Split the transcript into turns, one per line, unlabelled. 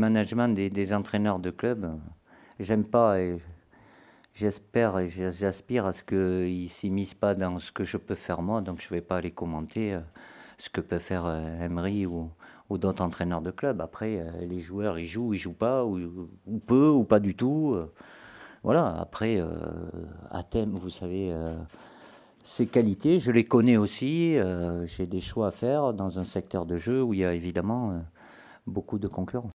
management des, entraîneurs de club, j'aime pas et j'espère et j'aspire à ce qu'ils ne s'immiscent pas dans ce que je peux faire moi, donc je ne vais pas aller commenter euh, ce que peut faire euh, Emery ou, d'autres entraîneurs de club. Après, euh, les joueurs, ils jouent, ils jouent pas, ou, peu, ou pas du tout. Voilà, après, à thème, vous savez ses qualités, je les connais aussi. J'ai des choix à faire dans un secteur de jeu où il y a évidemment beaucoup de concurrence.